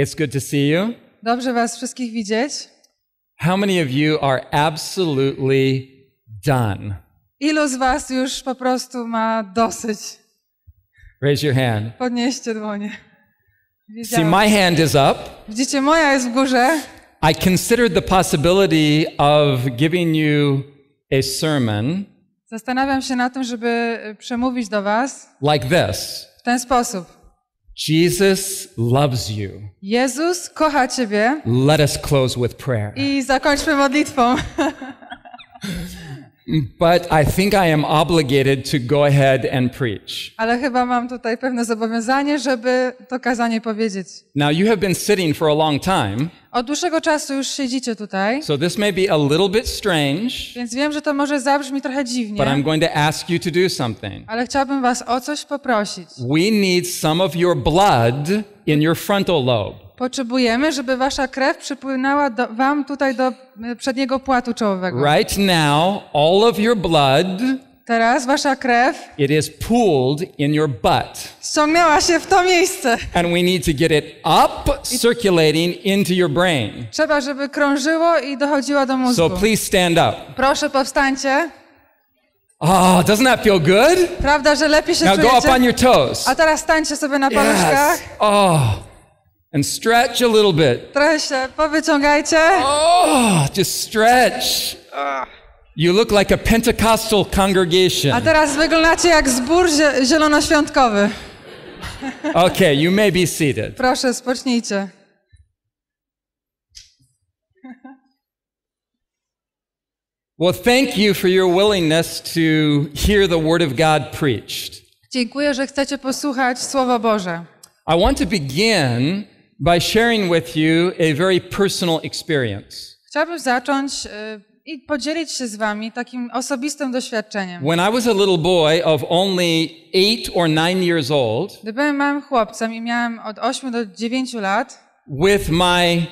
It's good to see you. Dobrze was wszystkich widzieć. How many of you are absolutely done? Ilu z was już po prostu ma dosyć? Raise your hand. Podnieście dłonie. Wiedziałem. See, my hand is up. Widzicie, moja jest w górze. I considered the possibility of giving you a sermon. Zastanawiam się na tym, żeby przemówić do was. Like this. W ten sposób. Jesus loves you. Jezus kocha ciebie. Let us close with prayer. I zakończmy modlitwą. But I think I am obligated to go ahead and preach. Ale chyba mam tutaj pewne zobowiązanie, żeby to kazanie powiedzieć. Now you have been sitting for a long time. Od dłuższego czasu już siedzicie tutaj. So this may be a little bit strange. Więc wiem, że to może zabrzmi trochę dziwnie. But I'm going to ask you to do something. Ale chciałbym was o coś poprosić. We need some of your blood in your frontal lobe. Potrzebujemy, żeby wasza krew przypłynęła do, wam tutaj do e, przedniego płatu czołowego. Right now, all of your blood Teraz wasza krew it is pooled in your butt. ściągnęła się w to miejsce. And we need to get it up circulating into your brain. Trzeba, żeby krążyło i dochodziła do mózgu. So please stand up. Proszę powstańcie. Oh, doesn't that feel good? Prawda, że lepiej się Now czujecie? go up on your toes. A teraz stańcie sobie na paluszkach. Yes. Oh and stretch a little bit. Trochę powyciągajcie. Oh, just stretch. You look like a Pentecostal congregation. A teraz wyglądacie jak zbór zielonoświątkowy. Okay, you may be seated. Proszę, spocznijcie. Well, thank you for your willingness to hear the word of God preached. Dziękuję, że chcecie posłuchać słowa Boże. I want to begin by sharing with you a very personal experience. Chciałbym zacząć e, i podzielić się z wami takim osobistym doświadczeniem. When I was a little boy of only 8 or 9 years old. Gdy byłem małym chłopcem i miałem od 8 do 9 lat. With my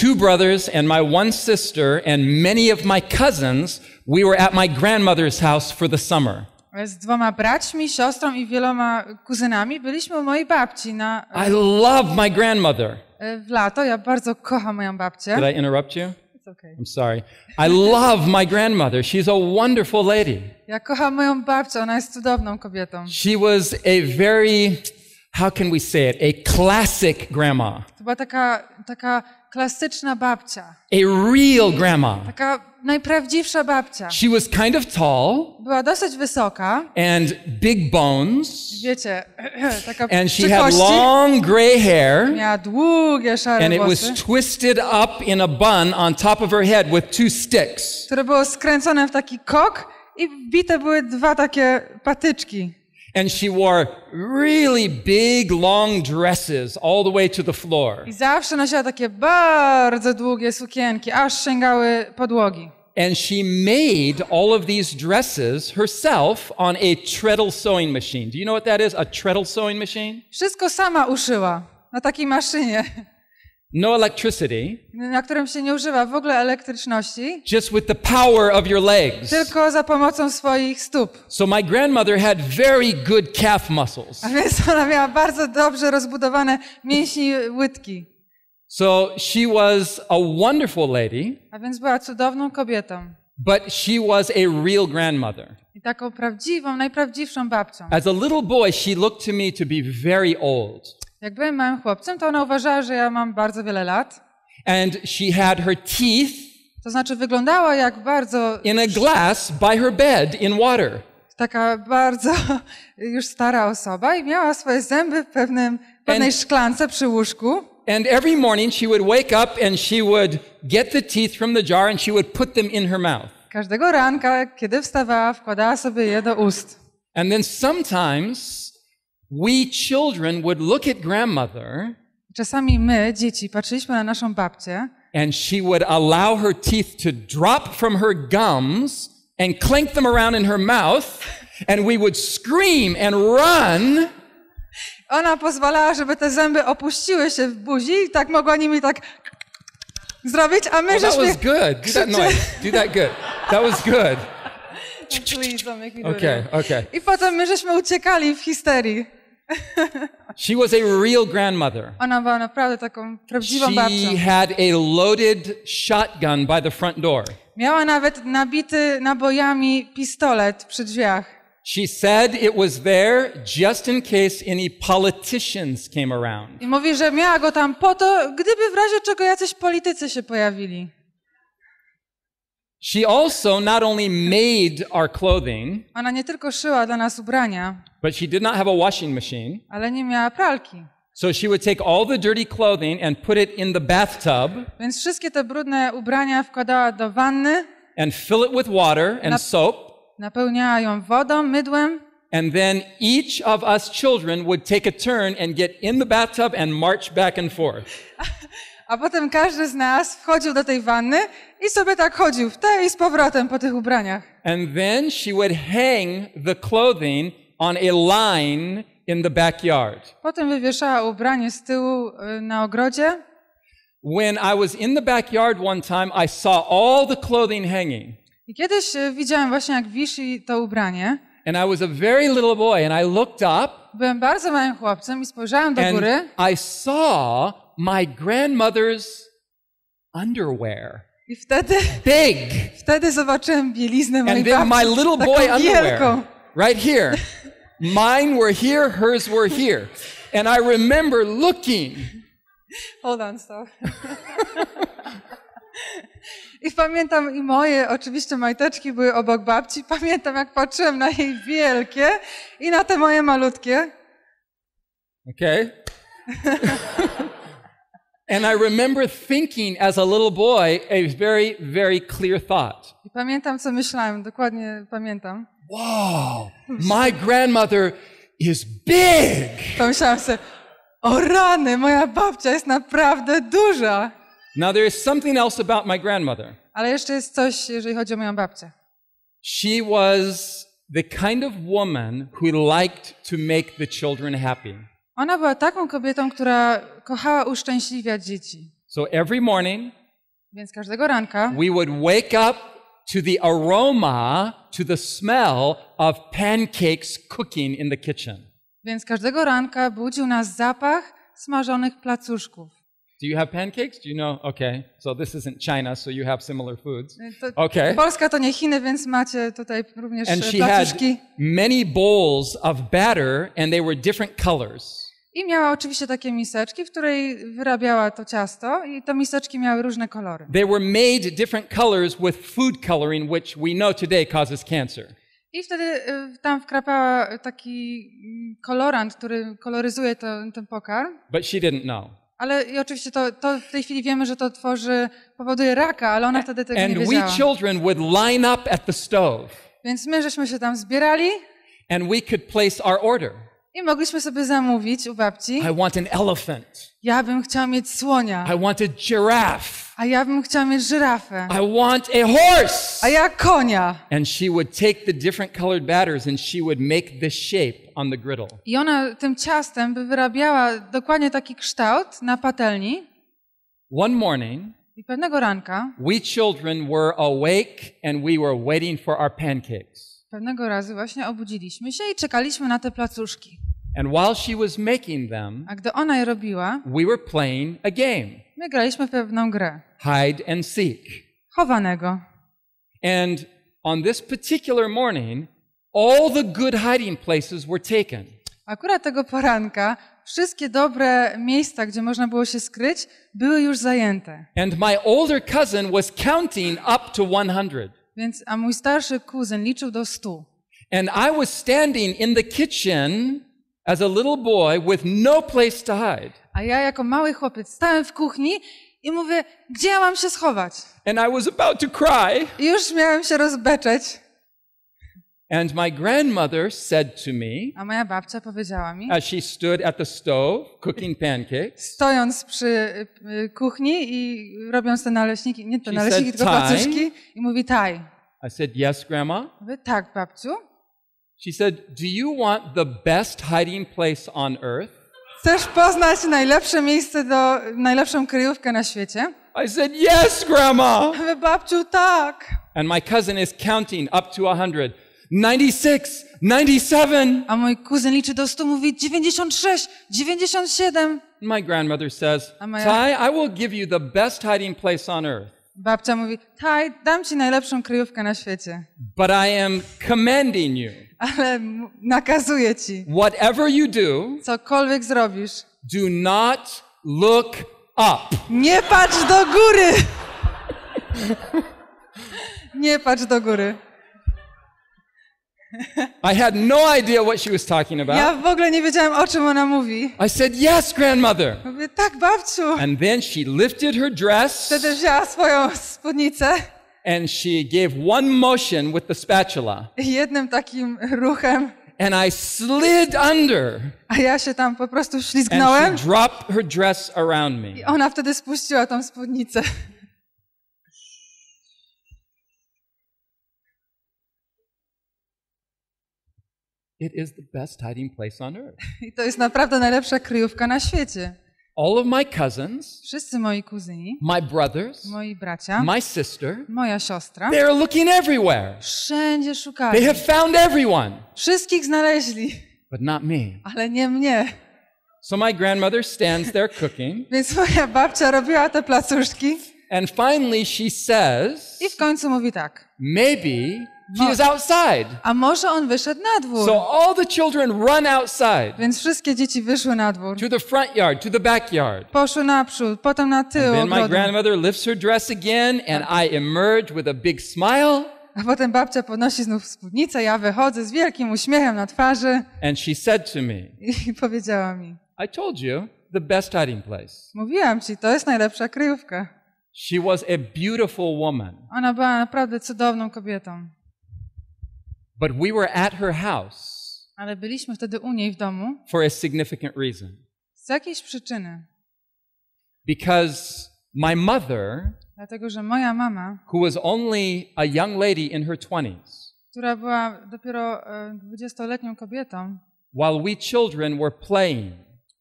two brothers and my one sister and many of my cousins, we were at my grandmother's house for the summer. E, z dwoma braćmi, siostrą i wieloma kuzynami byliśmy u mojej babci na I love my grandmother. E, w lato ja bardzo kocham moją babcię. Did I interrupt you? It's okay. I'm sorry. I love my grandmother. She's a wonderful lady. Ja kocham moją babcię, ona jest cudowną kobietą. She was a very how can we say it, a classic grandma. To była taka, taka klasyczna babcia. A real grandma. Taka najprawdziwsza babcia. She was kind of tall. Była dosyć wysoka. And big bones. Wiecie, taka And she had long gray hair. Miała długie szare And it was twisted up in a bun on top of her head with two sticks. Które było skręcone w taki kok i wbite były dwa takie patyczki. And she wore really big, long dresses all the way to the floor. I zawsze nosiła takie bardzo długie sukienki, aż sięgały podłogi. And she made all of these dresses herself on a treadle sewing machine. Do you know what that is? A treadle sewing machine? Wszystko sama uszyła na takiej maszynie no electricity, na którym się nie używa w ogóle elektryczności, just with the power of your legs. Tylko za pomocą swoich stóp. So my grandmother had very good calf muscles. A więc ona miała bardzo dobrze rozbudowane mięśnie łydki. So she was a wonderful lady. A więc była cudowną kobietą. But she was a real grandmother. I taką prawdziwą, najprawdziwszą babcią. As a little boy, she looked to me to be very old. Jak byłem małym chłopcem, to ona uważała, że ja mam bardzo wiele lat. And she had her teeth to znaczy wyglądała jak bardzo in a glass by her bed in water. Taka bardzo już stara osoba i miała swoje zęby w pewnym pewnej and, szklance przy łóżku. And every morning she would wake up and she would get the teeth from the jar and she would put them in her mouth. Każdego ranka, kiedy wstawała, wkładała sobie je do ust. And then sometimes we children would look at grandmother. Czasami my, dzieci, patrzyliśmy na naszą babcię. And she would allow her teeth to drop from her gums and clink them around in her mouth, and we would scream and run. Ona pozwalała, żeby te zęby opuściły się w buzi i tak mogła nimi tak zrobić, a my well, żeśmy... That was good. Do that noise. Do that good. That was good. Okay, okay. I potem my żeśmy uciekali w histerii. She was a real grandmother. Ona była naprawdę taką prawdziwą She babcią. She had a loaded shotgun by the front door. Miała nawet nabity nabojami pistolet przy drzwiach. She said it was there just in case any politicians came around. I mówi, że miała go tam po to, gdyby w razie czego jacyś politycy się pojawili. She also not only made our clothing, Ona nie tylko szyła dla nas ubrania, but she did not have a washing machine. ale nie miała pralki. So she would take all the dirty clothing and put it in the bathtub Więc wszystkie te brudne ubrania wkładała do wanny, and fill it with water and Nap- soap. napełniała ją wodą, mydłem And then each of us children would take a turn and get in the bathtub and march back and forth. a potem każdy z nas wchodził do tej wanny i sobie tak chodził w tej i z powrotem po tych ubraniach. And then she would hang the clothing on a line in the backyard. Potem wywieszała ubranie z tyłu y, na ogrodzie. When I was in the backyard one time, I saw all the clothing hanging. I kiedyś y, widziałem właśnie jak wisi to ubranie. And I was a very little boy and I looked up. Byłem bardzo małym chłopcem i spojrzałem do góry. I saw my grandmother's underwear. I wtedy, Big. wtedy zobaczyłem bieliznę mojej babci, my little boy underwear. Right here. Mine were here, hers were here. And I remember looking. Hold on, stop. I pamiętam i moje, oczywiście majteczki były obok babci. Pamiętam, jak patrzyłem na jej wielkie i na te moje malutkie. Okay? And I remember thinking as a little boy a very, very clear thought. I pamiętam, co myślałem, dokładnie pamiętam. Wow, my grandmother is big. Pomyślałem sobie, o rany, moja babcia jest naprawdę duża. Now there is something else about my grandmother. Ale jeszcze jest coś, jeżeli chodzi o moją babcię. She was the kind of woman who liked to make the children happy. Ona była taką kobietą, która kochała uszczęśliwiać dzieci. So every morning, więc każdego ranka, we would wake up to the aroma, to the smell of pancakes cooking in the kitchen. Więc każdego ranka budził nas zapach smażonych placuszków. Do you have pancakes? Do you know? Okay. So this isn't China, so you have similar foods. Y, okay. Polska to nie Chiny, więc macie tutaj również placuszki. And she had many bowls of batter and they were different colors. I miała oczywiście takie miseczki, w której wyrabiała to ciasto i te miseczki miały różne kolory. They were made different colors with food coloring which we know today causes cancer. I wtedy y, tam wkrapała taki mm, kolorant, który koloryzuje ten, ten pokarm. But she didn't know. Ale i oczywiście to, to, w tej chwili wiemy, że to tworzy, powoduje raka, ale ona wtedy tego And nie wiedziała. And we children would line up at the stove. Więc my żeśmy się tam zbierali. And we could place our order. I mogliśmy sobie zamówić u babci. I want an elephant. Ja bym chciał mieć słonia. I want a giraffe. A ja bym chciał mieć żyrafę. I want a horse. A ja konia. And she would take the different colored batters and she would make the shape on the griddle. I ona tym ciastem by wyrabiała dokładnie taki kształt na patelni. One morning i pewnego ranka we children were awake and we were waiting for our pancakes. Pewnego razu właśnie obudziliśmy się i czekaliśmy na te placuszki. And while she was making them, a gdy ona je robiła, we were playing a game. My graliśmy pewną grę. Hide and seek. Chowanego. And on this particular morning, all the good hiding places were taken. Akurat tego poranka wszystkie dobre miejsca, gdzie można było się skryć, były już zajęte. And my older cousin was counting up to 100. Więc a mój starszy kuzyn liczył do 100. And I was standing in the kitchen as a little boy with no place to hide. A ja jako mały chłopiec stałem w kuchni i mówię, gdzie ja mam się schować? And I was about to cry. I już miałem się rozbeczeć. And my grandmother said to me, A moja babcia powiedziała mi, as she stood at the stove cooking pancakes, stojąc przy y, kuchni i robiąc te naleśniki, nie te naleśniki, said, tylko placuszki, i mówi taj. I said, yes, grandma. Mówię, tak, babciu. She said, "Do you want the best hiding place on earth?" Chcesz poznać najlepsze miejsce do najlepszą kryjówkę na świecie? I said, "Yes, grandma." Mówię, babciu, tak. And my cousin is counting up to 100. 96, 97. A mój kuzyn liczy do 100, mówi 96, 97. My grandmother says, moja... "Ty, I will give you the best hiding place on earth." Babcia mówi, Taj, dam ci najlepszą kryjówkę na świecie. But I am commanding you ale nakazuję ci. Whatever you do, cokolwiek zrobisz, do not look up. Nie patrz do góry. Nie patrz do góry. I had no idea what she was talking about. Ja w ogóle nie wiedziałem o czym ona mówi. I said yes, grandmother. Mówię, tak, babciu. And then she lifted her dress. Wtedy wzięła swoją spódnicę and she gave one motion with the spatula. Jednym takim ruchem. And I slid under. A ja się tam po prostu ślizgnąłem. And she dropped her dress around me. I ona wtedy spuściła tam spódnicę. It is the best hiding place on earth. I to jest naprawdę najlepsza kryjówka na świecie all of my cousins, wszyscy moi kuzyni, my brothers, moi bracia, my sister, moja siostra, they are looking everywhere. Wszędzie szukali. They have found everyone. Wszystkich znaleźli. But not me. Ale nie mnie. So my grandmother stands there cooking. Więc moja babcia robiła te placuszki. And finally she says, I w końcu mówi tak. Maybe He is outside. A może on wyszedł na dwór. So all the children run outside. Więc wszystkie dzieci wyszły na dwór. To the front yard, to the backyard. Poszły naprzód, potem na tył. And then my grandmother lifts her dress again and I emerge with a big smile. A potem babcia podnosi znów spódnicę, ja wychodzę z wielkim uśmiechem na twarzy. And she said to me. I powiedziała mi. I told you the best hiding place. Mówiłam ci, to jest najlepsza kryjówka. She was a beautiful woman. Ona była naprawdę cudowną kobietą. But we were at her house. Ale byliśmy wtedy u niej w domu. For a significant reason. Z jakiejś przyczyny. Because my mother, dlatego że moja mama, who was only a young lady in her 20s, która była dopiero e, dwudziestoletnią kobietą, while we children were playing,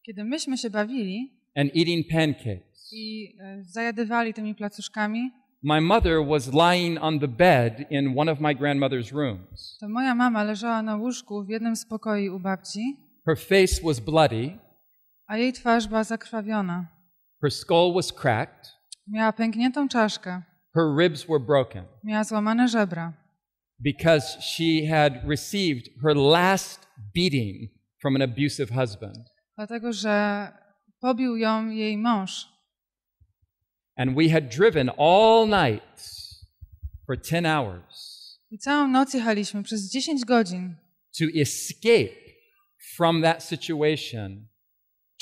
kiedy myśmy się bawili, and eating pancakes, i e, zajadywali tymi placuszkami, My mother was lying on the bed in one of my grandmother's rooms. To moja mama leżała na łóżku w jednym z pokoi u babci. Her face was bloody. A jej twarz była zakrwawiona. Her skull was cracked. Miała pękniętą czaszkę. Her ribs were broken. Miała złamane żebra. Because she had received her last beating from an abusive husband. Dlatego że pobił ją jej mąż. And we had driven all night for 10 hours. I całą noc jechaliśmy przez 10 godzin. To escape from that situation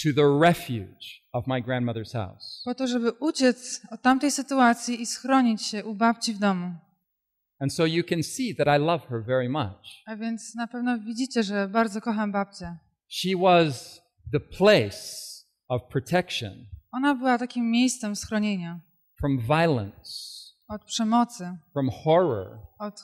to the refuge of my grandmother's house. Po to, żeby uciec od tamtej sytuacji i schronić się u babci w domu. And so you can see that I love her very much. A więc na pewno widzicie, że bardzo kocham babcię. She was the place of protection. Ona była takim miejscem schronienia. From violence. Od przemocy. From horror. Od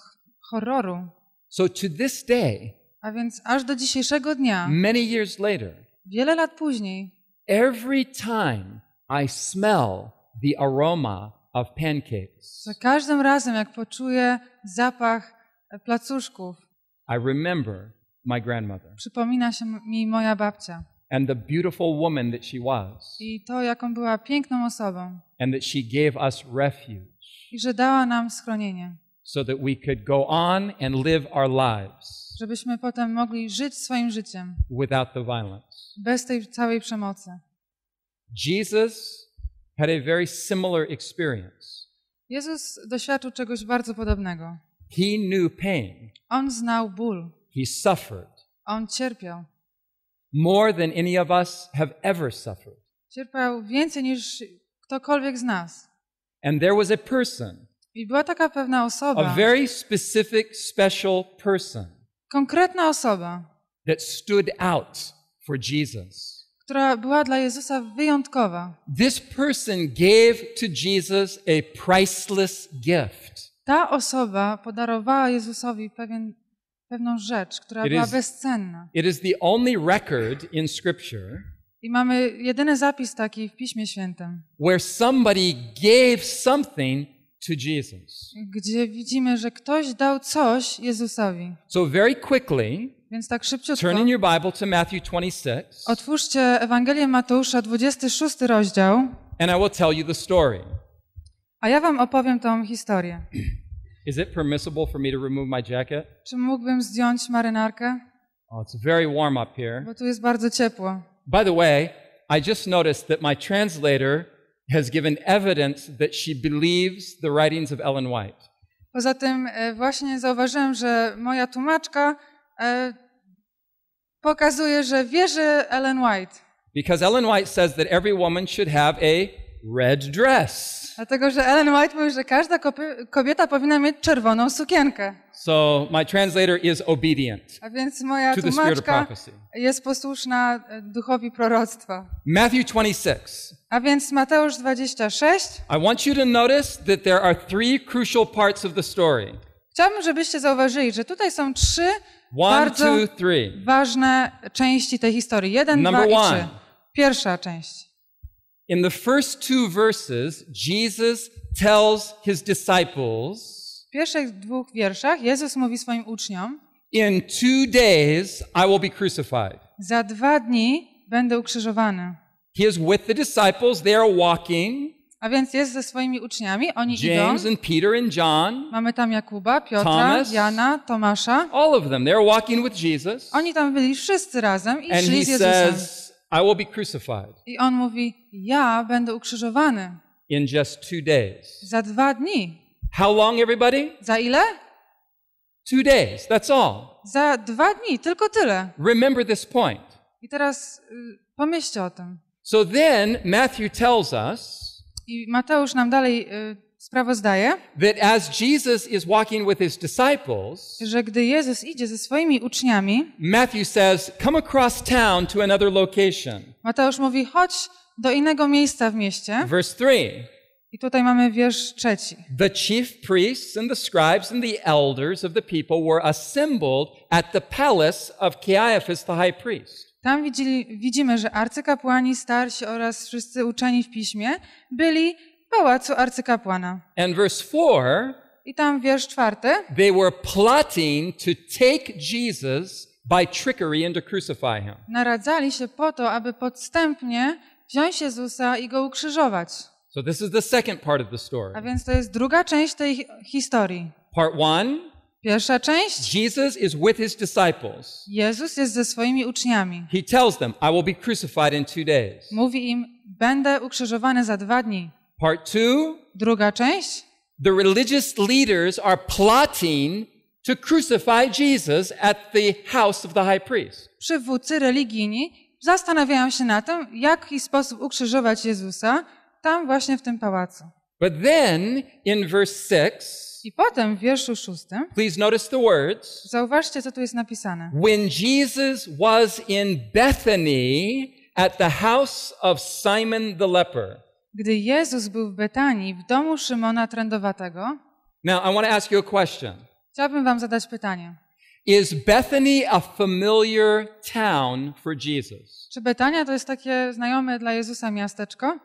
horroru. So to this day. A więc aż do dzisiejszego dnia. Many years later. Wiele lat później. Every time I smell the aroma of pancakes. Za każdym razem jak poczuję zapach e, placuszków. I remember my grandmother. Przypomina się mi moja babcia and the beautiful woman that she was. I to, jaką była piękną osobą. And that she gave us refuge. I że dała nam schronienie. So that we could go on and live our lives. Żebyśmy potem mogli żyć swoim życiem. Without the violence. Bez tej całej przemocy. Jesus had a very similar experience. Jezus doświadczył czegoś bardzo podobnego. He knew pain. On znał ból. He suffered. On cierpiał more than any of us have ever suffered. Cierpiał więcej niż ktokolwiek z nas. And there was a person. I była taka pewna osoba. A very specific special person. Konkretna osoba. That stood out for Jesus. Która była dla Jezusa wyjątkowa. This person gave to Jesus a priceless gift. Ta osoba podarowała Jezusowi pewien pewną rzecz, która it była is, bezcenna. It is the only record in scripture I mamy jedyny zapis taki w Piśmie Świętym. Where somebody gave something to Jesus. Gdzie widzimy, że ktoś dał coś Jezusowi. So very quickly więc tak szybciutko. Turn in your Bible to Matthew 26. Otwórzcie Ewangelię Mateusza 26 rozdział. And I will tell you the story. A ja wam opowiem tą historię. Is it permissible for me to remove my jacket? Czy mógłbym zdjąć marynarkę? Oh, it's very warm up here. Bo tu jest bardzo ciepło. By the way, I just noticed that my translator has given evidence that she believes the writings of Ellen White. Poza tym e, właśnie zauważyłem, że moja tłumaczka e, pokazuje, że wierzy Ellen White. Because Ellen White says that every woman should have a red dress. Dlatego, że Ellen White mówi, że każda kobieta powinna mieć czerwoną sukienkę. So my translator is obedient A więc moja to tłumaczka jest posłuszna e, duchowi proroctwa. Matthew 26. A więc Mateusz 26. I want you to notice that there are three crucial parts of the story. Chciałbym, żebyście zauważyli, że tutaj są trzy bardzo ważne części tej historii. Jeden, Number dwa i trzy. one. Pierwsza część. In the first two verses, Jesus tells his disciples, w pierwszych dwóch wierszach Jezus mówi swoim uczniom, In two days I will be crucified. Za dwa dni będę ukrzyżowany. He is with the disciples, they are walking. A więc jest ze swoimi uczniami, oni James idą. and Peter and John. Mamy tam Jakuba, Piotra, Thomas, Jana, Tomasza. All of them, walking with Jesus. Oni tam byli wszyscy razem i And szli he z Jezusem. says, i will be crucified. I on mówi, ja będę ukrzyżowany. In just two days. Za dwa dni. How long, everybody? Za ile? Two days, that's all. Za dwa dni, tylko tyle. Remember this point. I teraz y, pomyślcie o tym. So then Matthew tells us I Mateusz nam dalej y, sprawozdaje, that as Jesus is walking with his disciples, że gdy Jezus idzie ze swoimi uczniami, Matthew says, come across town to another location. Mateusz mówi, chodź do innego miejsca w mieście. Verse 3. I tutaj mamy wiersz trzeci. The chief priests and the scribes and the elders of the people were assembled at the palace of Caiaphas the high priest. Tam widzieli, widzimy, że arcykapłani, starsi oraz wszyscy uczeni w piśmie byli pałacu arcykapłana. And verse 4 I tam wiersz czwarty. They were plotting to take Jesus by trickery and to crucify him. Naradzali się po to, aby podstępnie wziąć Jezusa i go ukrzyżować. So this is the second part of the story. A więc to jest druga część tej historii. Part one. Pierwsza część. Jesus is with his disciples. Jezus jest ze swoimi uczniami. He tells them, I will be crucified in two days. Mówi im, będę ukrzyżowany za dwa dni. Part two. Druga część. The religious leaders are plotting to crucify Jesus at the house of the high priest. Przywódcy religijni zastanawiają się na tym, w jaki sposób ukrzyżować Jezusa tam właśnie w tym pałacu. But then in verse six. I potem w wierszu 6 Please notice the words. Zauważcie co tu jest napisane. When Jesus was in Bethany at the house of Simon the leper. Gdy Jezus był w Betanii, w domu Szymona Trędowatego. Now I want to ask you a question. Chciałbym wam zadać pytanie. Is Bethany a familiar town for Jesus? Czy Betania to jest takie znajome dla Jezusa miasteczko?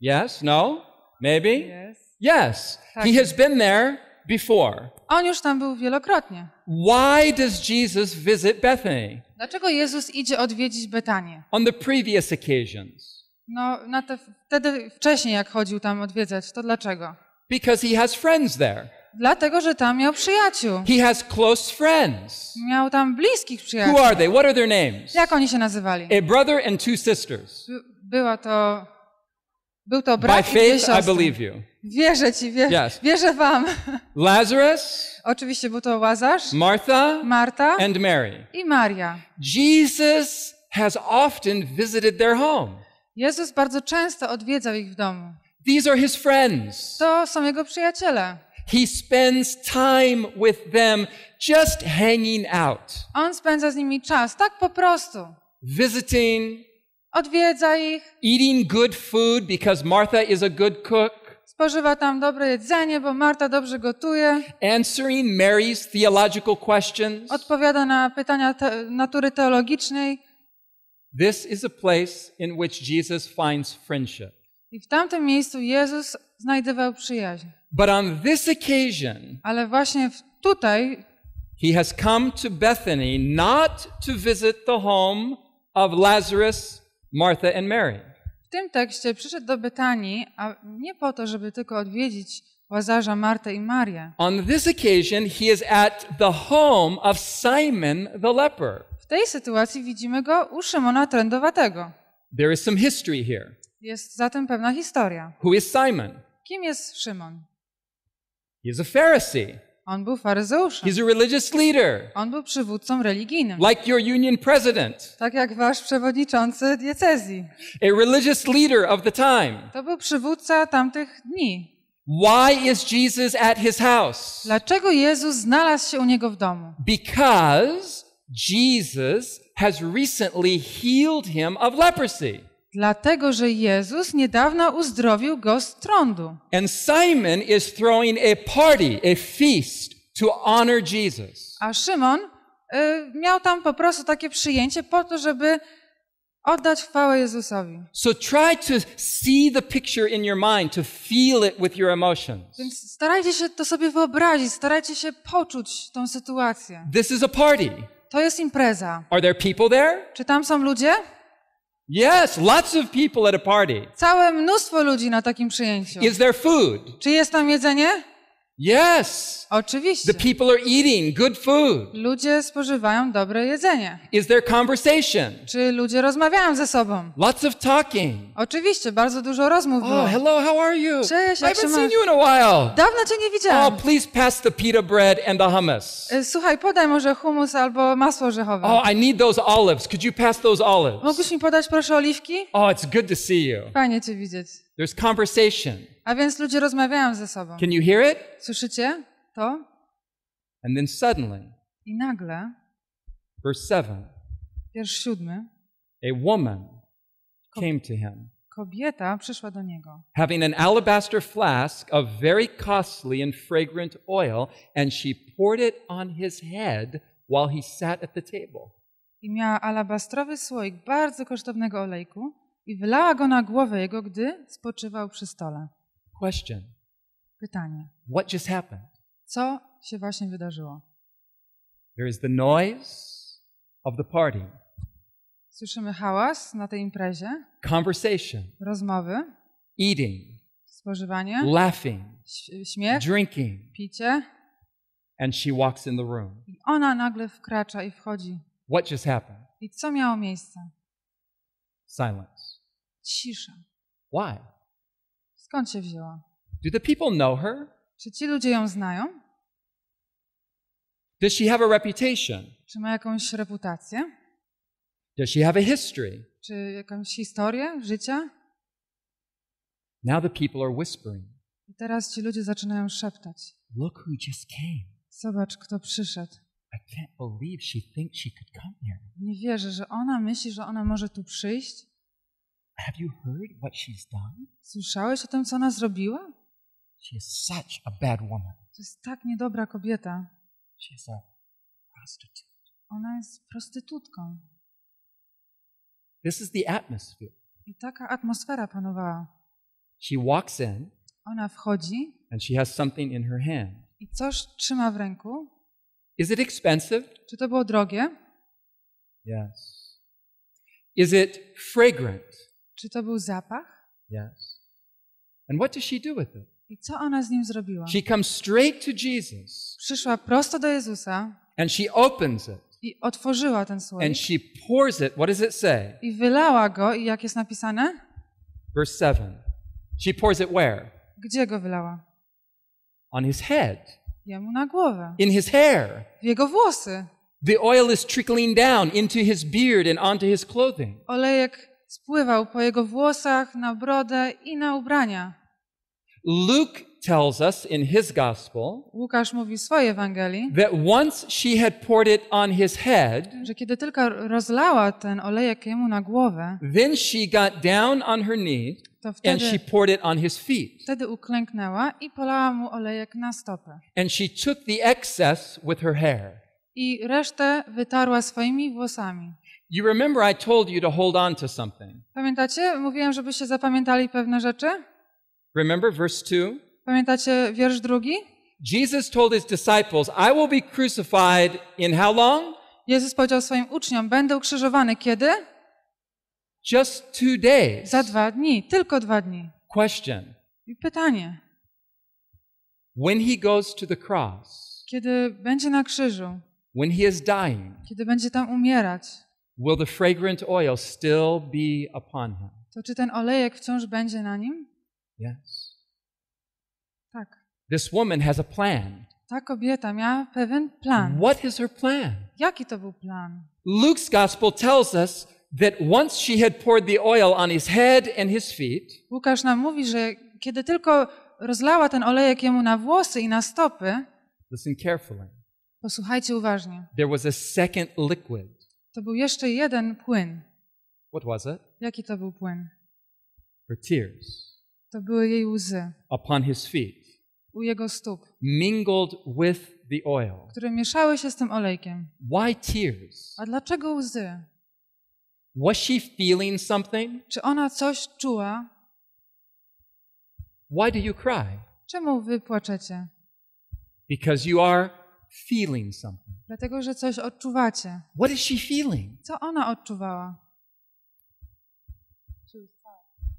Yes, no, maybe. Yes. Yes. Tak. He has been there before. On już tam był wielokrotnie. Why does Jesus visit Bethany? Dlaczego Jezus idzie odwiedzić Betanię? On the previous occasions. No, na te, wtedy wcześniej, jak chodził tam odwiedzać, to dlaczego? Because he has friends there. Dlatego, że tam miał przyjaciół. He has close friends. Miał tam bliskich przyjaciół. Who are they? What are their names? Jak oni się nazywali? A brother and two sisters. By, była to był to brat By faith, I believe you. Wierzę ci, wierzę, yes. wierzę wam. Lazarus. Oczywiście był to Łazarz. Martha. Marta. And Mary. I Maria. Jesus has often visited their home. Jezus bardzo często odwiedzał ich w domu. These are his friends. To są jego przyjaciele. He spends time with them just hanging out. On spędza z nimi czas, tak po prostu. Visiting. Odwiedza ich. Eating good food because Martha is a good cook. Spożywa tam dobre jedzenie, bo Marta dobrze gotuje. Answering Mary's theological questions. Odpowiada na pytania te natury teologicznej. This is a place in which Jesus finds friendship. I w tamtym miejscu Jezus znajdował przyjaźń. But on this occasion, ale właśnie tutaj, he has come to Bethany not to visit the home of Lazarus, Martha and Mary. W tym tekście przyszedł do Betanii, a nie po to, żeby tylko odwiedzić Łazarza, Martę i Marię. On this occasion he is at the home of Simon the leper tej sytuacji widzimy go u Szymona Trędowatego. There is some history here. Jest zatem pewna historia. Who is Simon? Kim jest Szymon? He is a Pharisee. On był faryzeuszem. He's a religious leader. On był przywódcą religijnym. Like your union president. Tak jak wasz przewodniczący diecezji. A religious leader of the time. To był przywódca tamtych dni. Why is Jesus at his house? Dlaczego Jezus znalazł się u niego w domu? Because Jesus has recently healed him of leprosy. Dlatego, że Jezus niedawno uzdrowił go z trądu. And Simon is throwing a party, a feast to honor Jesus. A Szymon y, miał tam po prostu takie przyjęcie po to, żeby oddać chwałę Jezusowi. So try to see the picture in your mind, to feel it with your emotions. Więc starajcie się to sobie wyobrazić, starajcie się poczuć tą sytuację. This is a party. To jest impreza. Are there people there? Czy tam są ludzie? Yes, lots of people at a party. Całe mnóstwo ludzi na takim przyjęciu. Is there food? Czy jest tam jedzenie? Yes. Oczywiście. The people are eating good food. Ludzie spożywają dobre jedzenie. Is there conversation? Czy ludzie rozmawiają ze sobą? Lots of talking. Oczywiście, bardzo dużo rozmów. Oh, było. Oh, hello, how are you? Cześć, jak I haven't seen you in a while. Dawno cię nie widziałem. Oh, please pass the pita bread and the hummus. E, słuchaj, podaj może hummus albo masło orzechowe. Oh, I need those olives. Could you pass those olives? Mógłbyś mi podać proszę oliwki? Oh, it's good to see you. Fajnie cię widzieć. There's conversation. A więc ludzie rozmawiają ze sobą. Can you hear it? Słyszycie to? And then suddenly, I nagle, verse seven, wiersz 7, a woman came to him. Kobieta przyszła do niego. Having an alabaster flask of very costly and fragrant oil, and she poured it on his head while he sat at the table. I miała alabastrowy słoik bardzo kosztownego olejku i wylała go na głowę jego, gdy spoczywał przy stole. Question. Pytanie. What just happened? Co się właśnie wydarzyło? There is the noise of the party. Słyszymy hałas na tej imprezie. Conversation. Rozmowy. Eating. Spożywanie. Laughing. Śmiech. Drinking. Picie. And she walks in the room. I ona nagle wkracza i wchodzi. What just happened? I co miało miejsce? Silence. Cisza. Why? Skąd się wzięła? Do the people know her? Czy ci ludzie ją znają? Does she have a reputation? Czy ma jakąś reputację? Does she have a history? Czy jakąś historię życia? Now the people are whispering. I teraz ci ludzie zaczynają szeptać. Look who just came. Zobacz, kto przyszedł. I can't believe she thinks she could come here. Nie wierzę, że ona myśli, że ona może tu przyjść. Have you heard what she's done? Słyszałeś o tym, co ona zrobiła? She is such a bad woman. To jest tak niedobra kobieta. She is a prostitute. Ona jest prostytutką. This is the atmosphere. I taka atmosfera panowała. She walks in. Ona wchodzi. And she has something in her hand. I coś trzyma w ręku. Is it expensive? Czy to było drogie? Yes. Is it fragrant? Czy to był zapach? Yes. And what does she do with it? I co ona z nim zrobiła? She comes straight to Jesus. Przyszła prosto do Jezusa. And she opens it. I otworzyła ten słoik. And she pours it. What does it say? I wylała go i jak jest napisane? Verse 7. She pours it where? Gdzie go wylała? On his head. Jemu na głowę. In his hair. W jego włosy. The oil is trickling down into his beard and onto his clothing. Olejek spływał po jego włosach, na brodę i na ubrania. Luke tells us in his gospel Łukasz mówi swojej Ewangelii, that once she had poured it on his head, że kiedy tylko rozlała ten olejek jemu na głowę, then she got down on her knee to wtedy, and she poured it on his feet. Wtedy uklęknęła i polała mu olejek na stopę. And she took the excess with her hair. I resztę wytarła swoimi włosami. You remember I told you to hold on to something. Pamiętacie? Mówiłem, żebyście zapamiętali pewne rzeczy. Remember verse 2? Pamiętacie wiersz drugi? Jesus told his disciples, I will be crucified in how long? Jezus powiedział swoim uczniom, będę ukrzyżowany kiedy? Just two days. Za dwa dni, tylko dwa dni. Question. I pytanie. When he goes to the cross. Kiedy będzie na krzyżu. When he is dying. Kiedy będzie tam umierać. Will the fragrant oil still be upon him? To czy ten olejek wciąż będzie na nim? Yes. Tak. This woman has a plan. Ta kobieta miała pewien plan. What is her plan? Jaki to był plan? Luke's gospel tells us that once she had poured the oil on his head and his feet. Łukasz nam mówi, że kiedy tylko rozlała ten olejek jemu na włosy i na stopy. Listen carefully. Posłuchajcie uważnie. There was a second liquid. To był jeszcze jeden płyn. What was it? Jaki to był płyn? Her tears. To były jej łzy. Upon his feet. U jego stóp. Mingled with the oil. Które mieszały się z tym olejkiem. Why tears? A dlaczego łzy? Was she feeling something? Czy ona coś czuła? Why do you cry? Czemu wy płaczecie? Because you are feeling something. Dlatego, że coś odczuwacie. What is she feeling? Co ona odczuwała?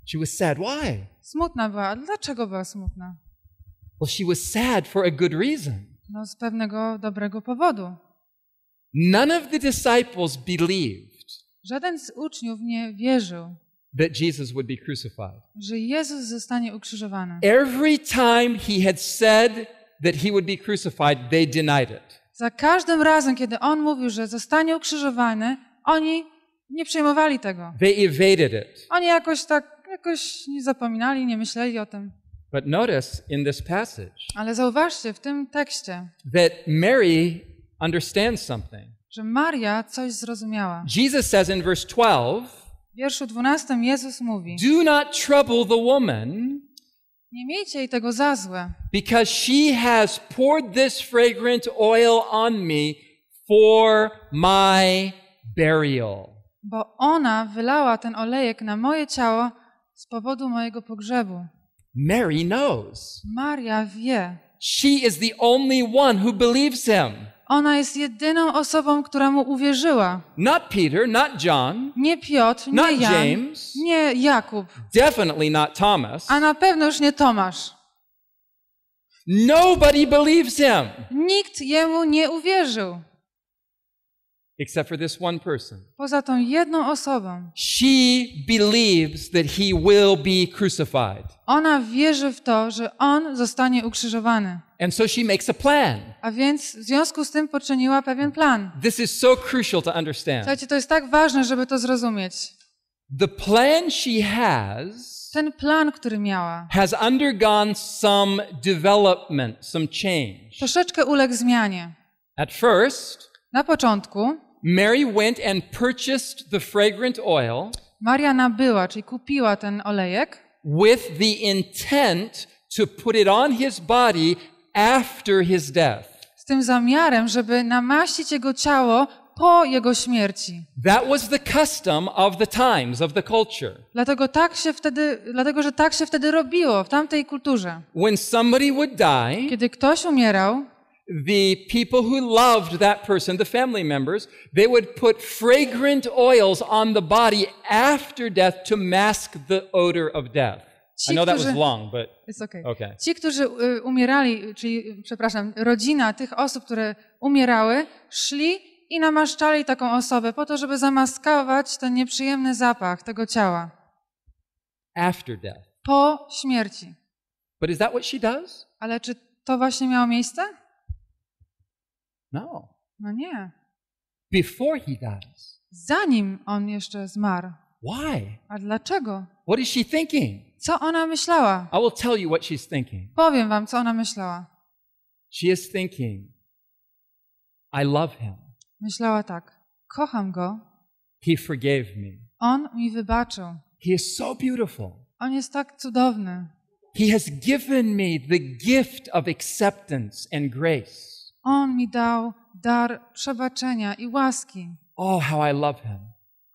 She was sad. Why? Smutna była. Dlaczego była smutna? Well, she was sad for a good reason. No, z pewnego dobrego powodu. None of the disciples believed. Żaden z uczniów nie wierzył. That Jesus would be crucified. Że Jezus zostanie ukrzyżowany. Every time he had said that he would be crucified, they denied it. Za każdym razem, kiedy on mówił, że zostanie ukrzyżowany, oni nie przejmowali tego. They evaded it. Oni jakoś tak, jakoś nie zapominali, nie myśleli o tym. But notice in this passage, Ale zauważcie w tym tekście, that Mary understands something. że Maria coś zrozumiała. Jesus says in verse 12, w wierszu 12 Jezus mówi: Do not trouble the woman. Nie miejcie jej tego za złe. Because she has poured this fragrant oil on me for my burial. Bo ona wylała ten olejek na moje ciało z powodu mojego pogrzebu. Mary knows. Maria wie. She is the only one who believes him. Ona jest jedyną osobą, która mu uwierzyła. Not Peter, not John. Nie Piotr, nie not Jan, James, nie Jakub. Definitely not Thomas. A na pewno już nie Tomasz. Nobody believes him. Nikt jemu nie uwierzył. Except for this one person. Poza tą jedną osobą. She believes that he will be crucified. Ona wierzy w to, że on zostanie ukrzyżowany. And so she makes a plan. A więc w związku z tym poczyniła pewien plan. This is so crucial to understand. Słuchajcie, to jest tak ważne, żeby to zrozumieć. The plan she has ten plan, który miała, has undergone some development, some change. Troszeczkę uległ zmianie. At first, na początku Mary went and purchased the fragrant oil Maria nabyła, czyli kupiła ten olejek with the intent to put it on his body after his death. Z tym zamiarem, żeby namaścić jego ciało po jego śmierci. That was the custom of the times of the culture. Dlatego tak się wtedy, dlatego że tak się wtedy robiło w tamtej kulturze. When somebody would die, kiedy ktoś umierał, the people who loved that person, the family members, they would put fragrant oils on the body after death to mask the odor of death. Ci, I know that was long, but it's okay. okay. Ci, którzy y, umierali, czyli przepraszam, rodzina tych osób, które umierały, szli i namaszczali taką osobę po to, żeby zamaskować ten nieprzyjemny zapach tego ciała. After death. Po śmierci. But is that what she does? Ale czy to właśnie miało miejsce? No. No nie. Before he dies. Zanim on jeszcze zmarł. Why? A dlaczego? What is she thinking? Co ona myślała? I will tell you what she's thinking. Powiem wam, co ona myślała. She is thinking, I love him. Myślała tak, kocham go. He forgave me. On mi wybaczył. He is so beautiful. On jest tak cudowny. He has given me the gift of acceptance and grace. On mi dał dar przebaczenia i łaski. Oh, how I love him.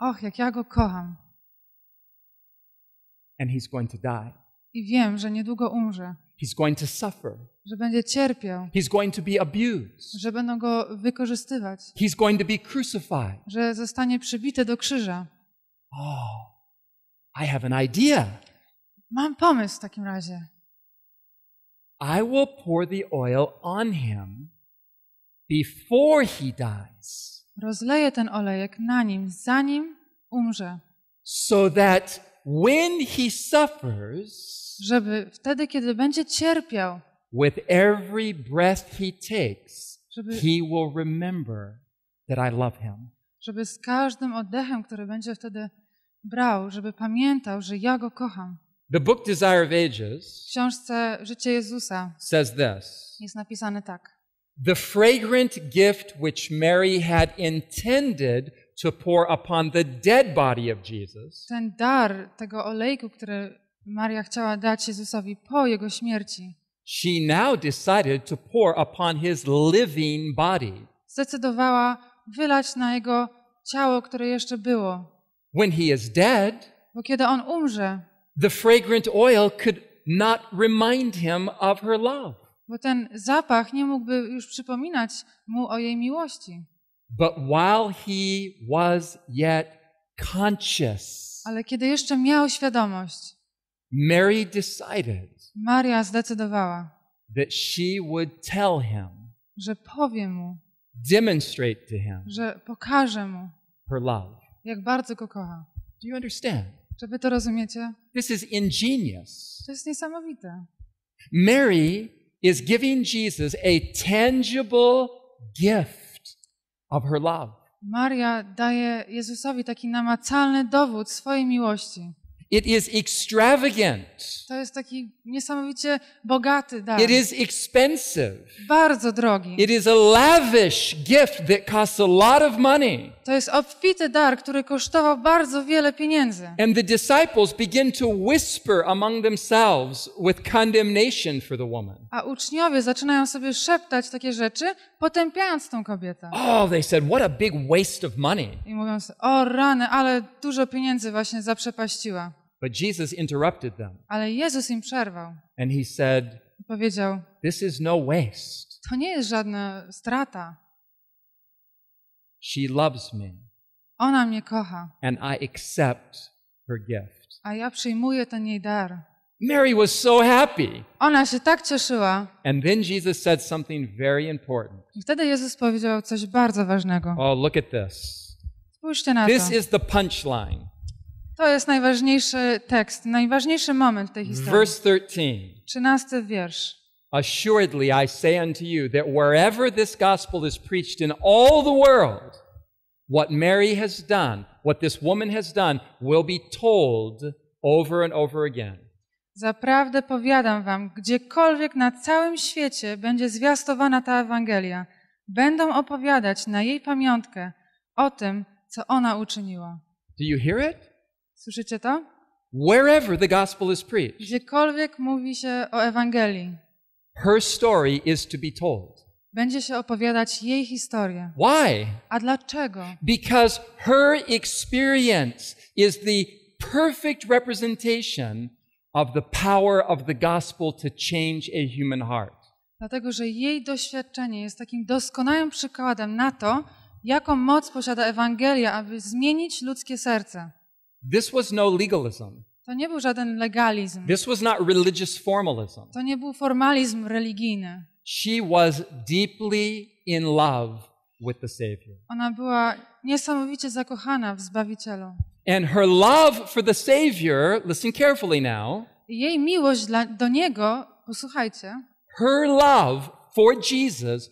Och, jak ja go kocham. And he's going to die. I wiem, że niedługo umrze. He's going to suffer. Że będzie cierpiał. He's going to be abused. Że będą go wykorzystywać. He's going to be crucified. Że zostanie przybity do krzyża. Oh, I have an idea. Mam pomysł w takim razie. I will pour the oil on him before he dies. Rozleje ten olejek na nim, zanim umrze. So that when he suffers, żeby wtedy, kiedy będzie cierpiał, with every breath he takes, żeby, he will remember that I love him. Żeby z każdym oddechem, który będzie wtedy brał, żeby pamiętał, że ja go kocham. The book Desire of Ages w książce Życie Jezusa says this. Jest napisane tak the fragrant gift which Mary had intended to pour upon the dead body of Jesus. Ten dar tego olejku, który Maria chciała dać Jezusowi po jego śmierci. She now decided to pour upon his living body. Zdecydowała wylać na jego ciało, które jeszcze było. When he is dead, bo kiedy on umrze, the fragrant oil could not remind him of her love bo ten zapach nie mógłby już przypominać mu o jej miłości. But while he was yet conscious, Ale kiedy jeszcze miał świadomość, Mary decided Maria zdecydowała, that she would tell him, że powie mu, demonstrate to him że pokaże mu, her love. jak bardzo go kocha. Do you understand? Czy wy to rozumiecie? This is ingenious. To jest niesamowite. Mary is giving Jesus a tangible gift of her love. Maria daje Jezusowi taki namacalny dowód swojej miłości. It is extravagant. To jest taki niesamowicie bogaty dar. It is expensive. Bardzo drogi. It is a lavish gift that costs a lot of money. To jest obfity dar, który kosztował bardzo wiele pieniędzy. And the disciples begin to whisper among themselves with condemnation for the woman. A uczniowie zaczynają sobie szeptać takie rzeczy, potępiając tą kobietę. Oh, they said, what a big waste of money. I mówią sobie, o rany, ale dużo pieniędzy właśnie zaprzepaściła. But Jesus interrupted them. Ale Jezus im przerwał. And he said, powiedział, this is no waste. To nie jest żadna strata. She loves me. Ona mnie kocha. And I accept her gift. A ja przyjmuję ten jej dar. Mary was so happy. Ona się tak cieszyła. And then Jesus said something very important. I wtedy Jezus powiedział coś bardzo ważnego. Oh, look at this. Spójrzcie na this to. is the punchline. To jest najważniejszy tekst, najważniejszy moment tej historii. Verse 13. 13 wiersz. Assuredly, I say unto you that wherever this gospel is preached in all the world, what Mary has done, what this woman has done, will be told over and over again. Zaprawdę powiadam wam, gdziekolwiek na całym świecie będzie zwiastowana ta Ewangelia, będą opowiadać na jej pamiątkę o tym, co ona uczyniła. Do you hear it? Słyszycie to? Wherever the gospel is preached. Gdziekolwiek mówi się o Ewangelii. Her story is to be told. Będzie się opowiadać jej historia. Why? A dlaczego? Because her experience is the perfect representation of the power of the gospel to change a human heart. Dlatego, że jej doświadczenie jest takim doskonałym przykładem na to, jaką moc posiada Ewangelia, aby zmienić ludzkie serce. This was no legalism. To nie był żaden legalizm. This was not religious formalism. To nie był formalizm religijny. She was deeply in love with the Savior. Ona była niesamowicie zakochana w Zbawicielu. And her love for the Savior, listen carefully now. Jej miłość dla, do niego, posłuchajcie. Her love for Jesus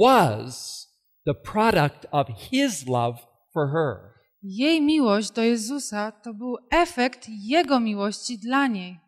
was the product of his love for her. Jej miłość do Jezusa to był efekt jego miłości dla niej.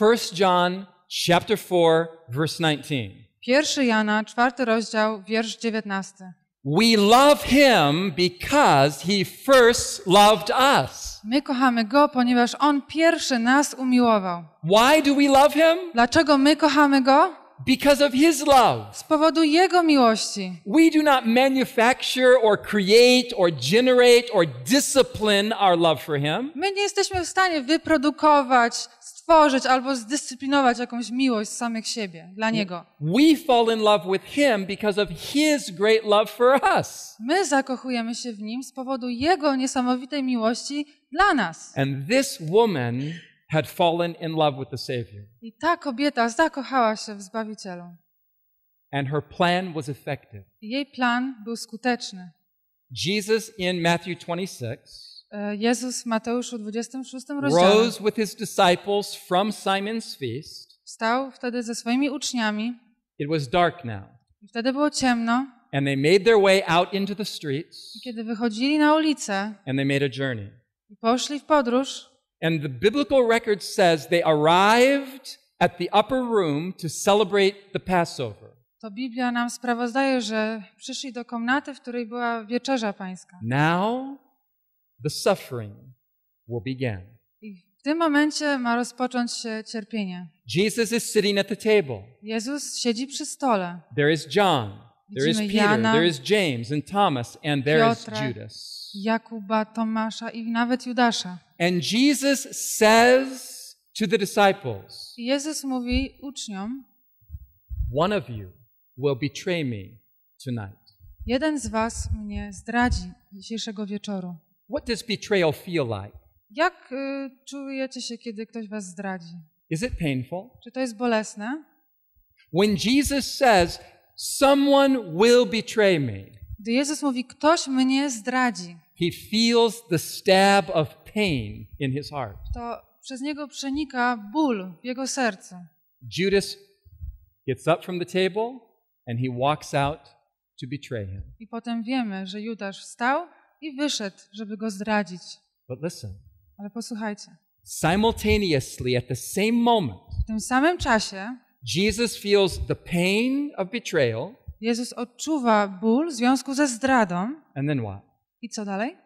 1 John chapter 4 verse 19. 1 Jana 4 rozdział wiersz 19. We love him because he first loved us. My kochamy go, ponieważ on pierwszy nas umiłował. Why do we love him? Dlaczego my kochamy go? Because of his love. Z powodu jego miłości. We do not manufacture or create or generate or discipline our love for him. My nie jesteśmy w stanie wyprodukować, stworzyć albo zdyscyplinować jakąś miłość z samych siebie dla niego. We fall in love with him because of his great love for us. My zakochujemy się w nim z powodu jego niesamowitej miłości dla nas. And this woman had fallen in love with the Savior. I ta kobieta zakochała się w Zbawicielu. And her plan was effective. jej plan był skuteczny. Jesus in Matthew 26 e, Jezus w Mateuszu 26 rozdziale rose with his disciples from Simon's feast. Stał wtedy ze swoimi uczniami. It was dark now. I wtedy było ciemno. And they made their way out into the streets. I kiedy wychodzili na ulicę. And they made a journey. I poszli w podróż. And the biblical record says they arrived at the upper room to celebrate the Passover. To Biblia nam sprawozdaje, że przyszli do komnaty, w której była wieczerza pańska. Now the suffering will begin. I w tym momencie ma rozpocząć się cierpienie. Jesus is sitting at the table. Jezus siedzi przy stole. There is John. There is Peter, Jana, there is James and Thomas and there Piotra, is Judas. Jakuba, Tomasza i nawet Judasza. And Jesus says to the disciples. Jezus mówi uczniom. One of you will betray me tonight. Jeden z was mnie zdradzi dzisiejszego wieczoru. What does betrayal feel like? Jak y, czujecie się, kiedy ktoś was zdradzi? Is it painful? Czy to jest bolesne? When Jesus says Someone will betray me. Gdy Jezus mówi, ktoś mnie zdradzi. He feels the stab of pain in his heart. To przez niego przenika ból w jego sercu. Judas gets up from the table and he walks out to betray him. I potem wiemy, że Judasz wstał i wyszedł, żeby go zdradzić. But listen. Ale posłuchajcie. Simultaneously at the same moment. W tym samym czasie Jesus feels the pain of betrayal. Jezus odczuwa ból w związku ze zdradą. And then what? I co dalej?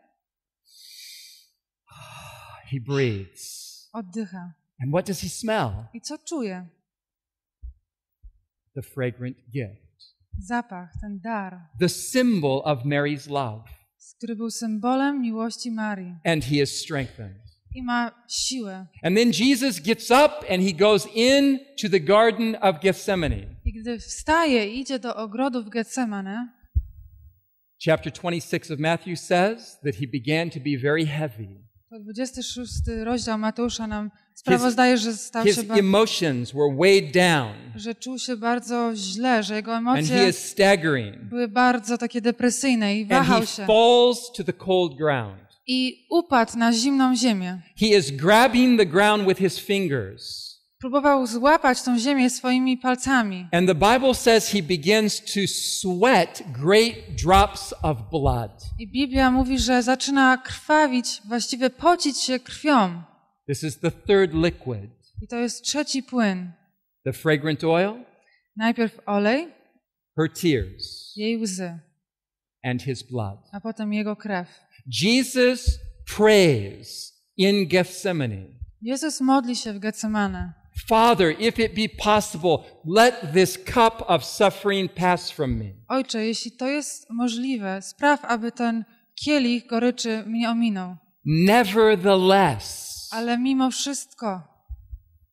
He breathes. Oddycha. And what does he smell? I co czuje? The fragrant gift. Zapach, ten dar. The symbol of Mary's love. Który był symbolem miłości Marii. And he is strengthened i ma siłę. And then Jesus gets up and he goes in to the garden of Gethsemane. I gdy wstaje i idzie do ogrodów Getsemane. Chapter 26 of Matthew says that he began to be very heavy. 26 rozdział Mateusza nam sprawozdaje, że stał his, się his emotions were weighed down. że czuł się bardzo źle, że jego emocje były bardzo takie depresyjne i wahał się. falls to the cold ground i upadł na zimną ziemię. He is grabbing the ground with his fingers. Próbował złapać tą ziemię swoimi palcami. And the Bible says he begins to sweat great drops of blood. I Biblia mówi, że zaczyna krwawić, właściwie pocić się krwią. This is the third liquid. I to jest trzeci płyn. The fragrant oil. Najpierw olej. Her tears. Jej łzy. And his blood. A potem jego krew. Jesus prays in Gethsemane. Jezus modli się w Getsemane. Father, if it be possible, let this cup of suffering pass from me. Ojcze, jeśli to jest możliwe, spraw, aby ten kielich goryczy mnie ominął. Nevertheless, ale mimo wszystko,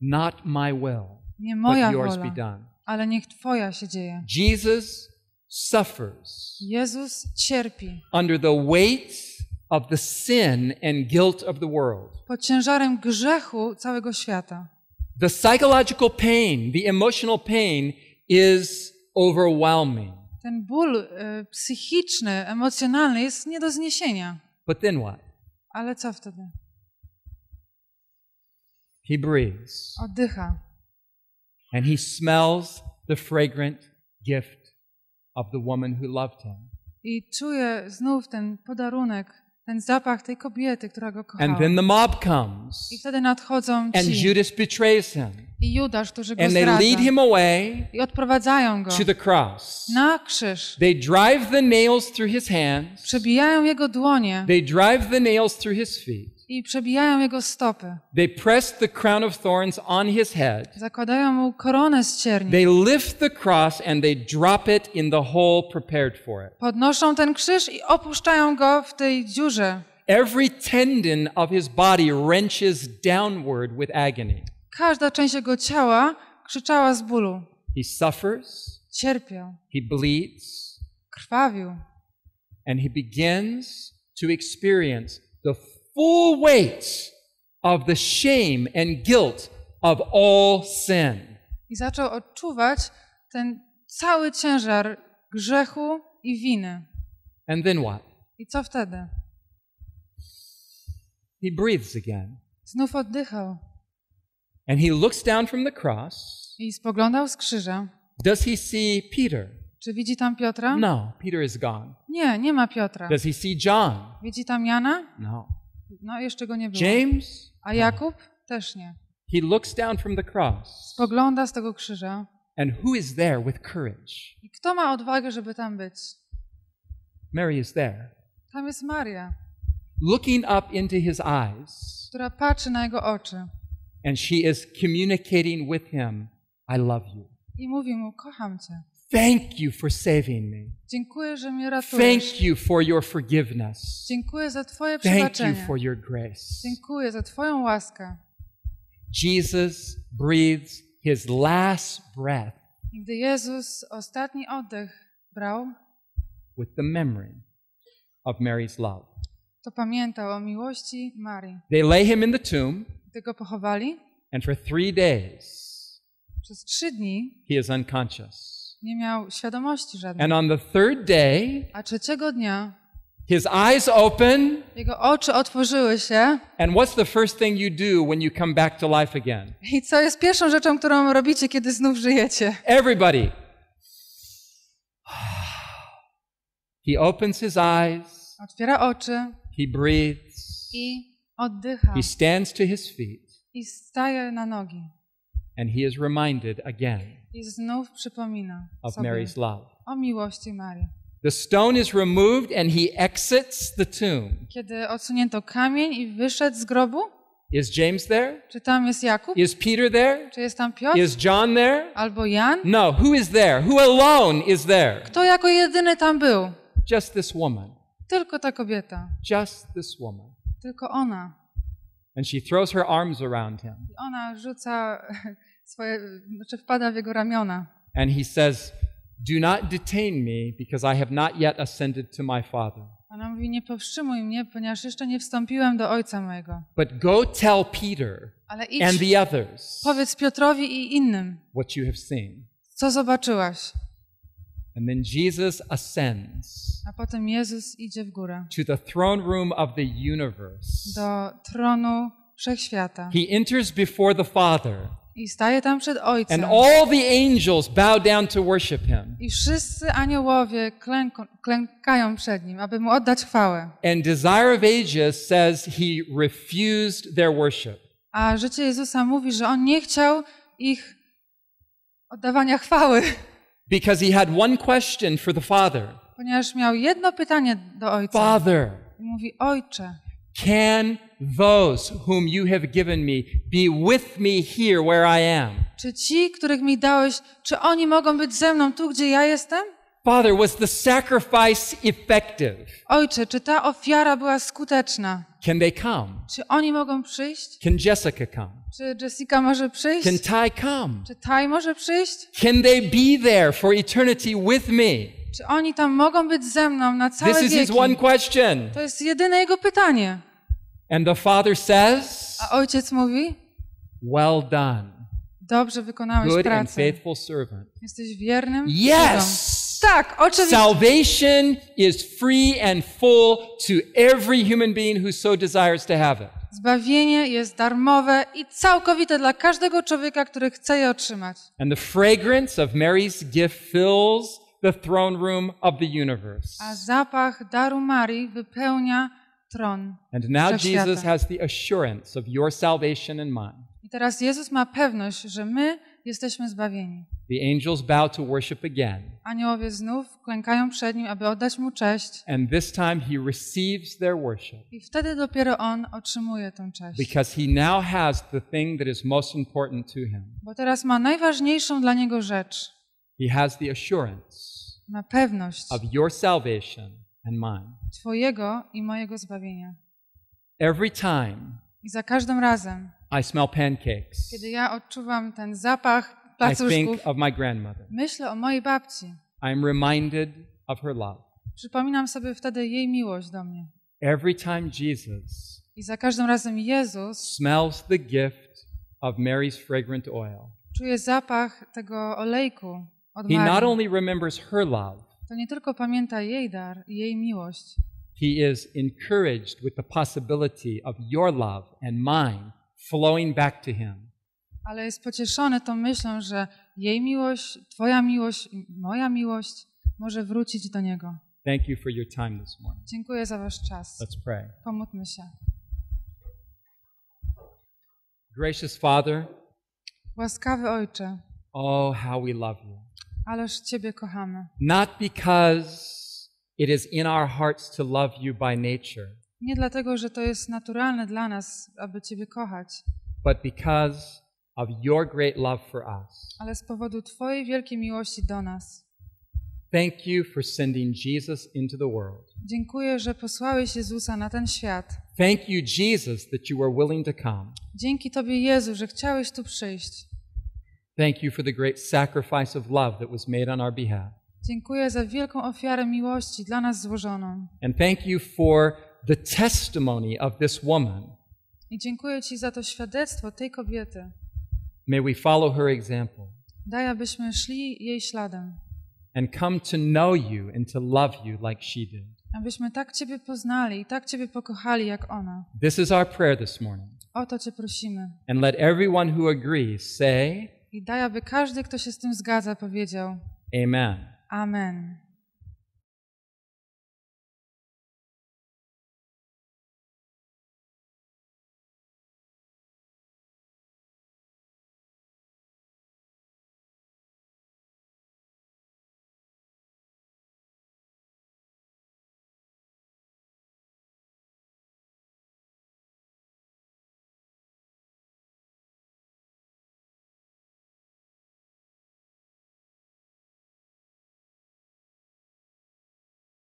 not my will, nie moja but yours wola, be done. ale niech Twoja się dzieje. Jesus suffers Jezus cierpi under the weight of the sin and guilt of the world. Pod ciężarem grzechu całego świata. The psychological pain, the emotional pain is overwhelming. Ten ból y, psychiczny, emocjonalny jest nie do zniesienia. But then what? Ale co wtedy? He breathes. Oddycha. And he smells the fragrant gift of the woman who loved him. I czuje znów ten podarunek ten zapach tej kobiety, która go kochała. And then the mob comes. I wtedy nadchodzą ci. And Judas betrays him. I Judasz, którzy go And they lead him away I odprowadzają go to the cross. na krzyż. They drive the nails through his hands. Przebijają jego dłonie. They drive the nails through his feet i przebijają jego stopy. They press the crown of thorns on his head. Zakładają mu koronę z cierni. They lift the cross and they drop it in the hole prepared for it. Podnoszą ten krzyż i opuszczają go w tej dziurze. Every tendon of his body wrenches downward with agony. Każda część jego ciała krzyczała z bólu. He suffers. Cierpiał. He bleeds. Krwawił. And he begins to experience the full weight of the shame and guilt of all sin. I zaczął odczuwać ten cały ciężar grzechu i winy. And then what? I co wtedy? He breathes again. Znów oddychał. And he looks down from the cross. I spoglądał z krzyża. Does he see Peter? Czy widzi tam Piotra? No, Peter is gone. Nie, nie ma Piotra. Does he see John? Widzi tam Jana? No. No, jeszcze go nie było. James? A Jakub? Też nie. He looks down from the cross. Spogląda z tego krzyża. And who is there with courage? I kto ma odwagę, żeby tam być? Mary is there. Tam jest Maria. Looking up into his eyes. Która patrzy na jego oczy. And she is communicating with him, I love you. I mówi mu, kocham cię. Thank you for saving me. Dziękuję, że mnie ratujesz. Thank you for your forgiveness. Dziękuję za twoje Thank you przebaczenie. for your grace. Dziękuję za twoją łaskę. Jesus breathes his last breath I gdy Jezus ostatni oddech brał, with the memory of Mary's love. to pamiętał o miłości Marii. They lay him in the tomb, Gdy go pochowali, and for three days, przez trzy dni he is unconscious. Nie miał świadomości żadnej. And on the third day, a trzeciego dnia, his eyes open. Jego oczy otworzyły się. And what's the first thing you do when you come back to life again? I co jest pierwszą rzeczą, którą robicie, kiedy znów żyjecie? Everybody. He opens his eyes. Otwiera oczy. He breathes. I oddycha. He stands to his feet. I staje na nogi. And he is reminded again. I znów przypomina of Mary's love. o miłości Marii. The stone is removed and he exits the tomb. Kiedy odsunięto kamień i wyszedł z grobu? Is James there? Czy tam jest Jakub? Is Peter there? Czy jest tam Piotr? Is John there? Albo Jan? No, who is there? Who alone is there? Kto jako jedyny tam był? Just this woman. Tylko ta kobieta. Just this woman. Tylko ona. And she throws her arms around him. I ona rzuca swoje, znaczy wpada w jego ramiona. And he says, do not detain me because I have not yet ascended to my father. Ona mówi, nie powstrzymuj mnie, ponieważ jeszcze nie wstąpiłem do ojca mojego. But go tell Peter Ale idź, and the others. Powiedz Piotrowi i innym. What you have seen. Co zobaczyłaś? And then Jesus ascends. A potem Jezus idzie w górę. To the throne room of the universe. Do tronu wszechświata. He enters before the Father. I staje tam przed Ojcem. And all the angels bow down to worship him. I wszyscy aniołowie klęką, klękają przed nim, aby mu oddać chwałę. And Desire of Ages says he refused their worship. A życie Jezusa mówi, że on nie chciał ich oddawania chwały. Because he had one question for the Father. Ponieważ miał jedno pytanie do Ojca. Father. I mówi Ojcze. Can those whom you have given me be with me here where I am. Czy ci, których mi dałeś, czy oni mogą być ze mną tu, gdzie ja jestem? Father, was the sacrifice effective? Ojcze, czy ta ofiara była skuteczna? Can they come? Czy oni mogą przyjść? Can Jessica come? Czy Jessica może przyjść? Can Ty come? Czy Ty może przyjść? Can they be there for eternity with me? Czy oni tam mogą być ze mną na całe This is wieki? His one question. To jest jedyne jego pytanie. And the father says, A ojciec mówi, Well done. Dobrze wykonałeś Good pracę. And faithful servant. Jesteś wiernym? Yes. Tak, oczywiście. Salvation is free and full to every human being who so desires to have it. Zbawienie jest darmowe i całkowite dla każdego człowieka, który chce je otrzymać. And the fragrance of Mary's gift fills the throne room of the universe. A zapach daru Marii wypełnia tron. And now Jesus has the assurance of your salvation and mine. I teraz Jezus ma pewność, że my jesteśmy zbawieni. The angels bow to worship again. Aniołowie znów klękają przed nim, aby oddać mu cześć. And this time he receives their worship. I wtedy dopiero on otrzymuje tę cześć. Because he now has the thing that is most important to him. Bo teraz ma najważniejszą dla niego rzecz. He has the assurance. Ma pewność. Of your salvation and mine. Twojego i mojego zbawienia. Every time I za każdym razem, I smell pancakes, kiedy ja odczuwam ten zapach I think of my grandmother. myślę o mojej babci. I'm reminded of her love. Przypominam sobie wtedy jej miłość do mnie. Every time Jesus I za każdym razem Jezus smells the gift of Mary's fragrant oil, czuje zapach tego olejku od he not only remembers her love, to nie tylko pamięta jej dar, jej miłość. He is encouraged with the possibility of your love and mine flowing back to him. Ale jest pocieszony tą myślą, że jej miłość, twoja miłość, moja miłość może wrócić do niego. Thank you for your time this morning. Dziękuję za wasz czas. Let's pray. Pomódlmy się. Gracious Father. Łaskawy Ojcze. Oh, how we love you. Ależ Ciebie kochamy. Not because it is in our hearts to love you by nature. Nie dlatego, że to jest naturalne dla nas, aby Ciebie kochać. But because of your great love for us. Ale z powodu Twojej wielkiej miłości do nas. Thank you for sending Jesus into the world. Dziękuję, że posłałeś Jezusa na ten świat. Thank you Jesus that you were willing to come. Dzięki tobie Jezu, że chciałeś tu przyjść. Thank you for the great sacrifice of love that was made on our behalf. Dziękuję za wielką ofiarę miłości dla nas złożoną. And thank you for the testimony of this woman. I dziękuję ci za to świadectwo tej kobiety. May we follow her example. Daj abyśmy szli jej śladem. And come to know you and to love you like she did. Abyśmy tak ciebie poznali i tak ciebie pokochali jak ona. This is our prayer this morning. O to cię prosimy. And let everyone who agrees say i daj, aby każdy, kto się z tym zgadza, powiedział Amen. Amen.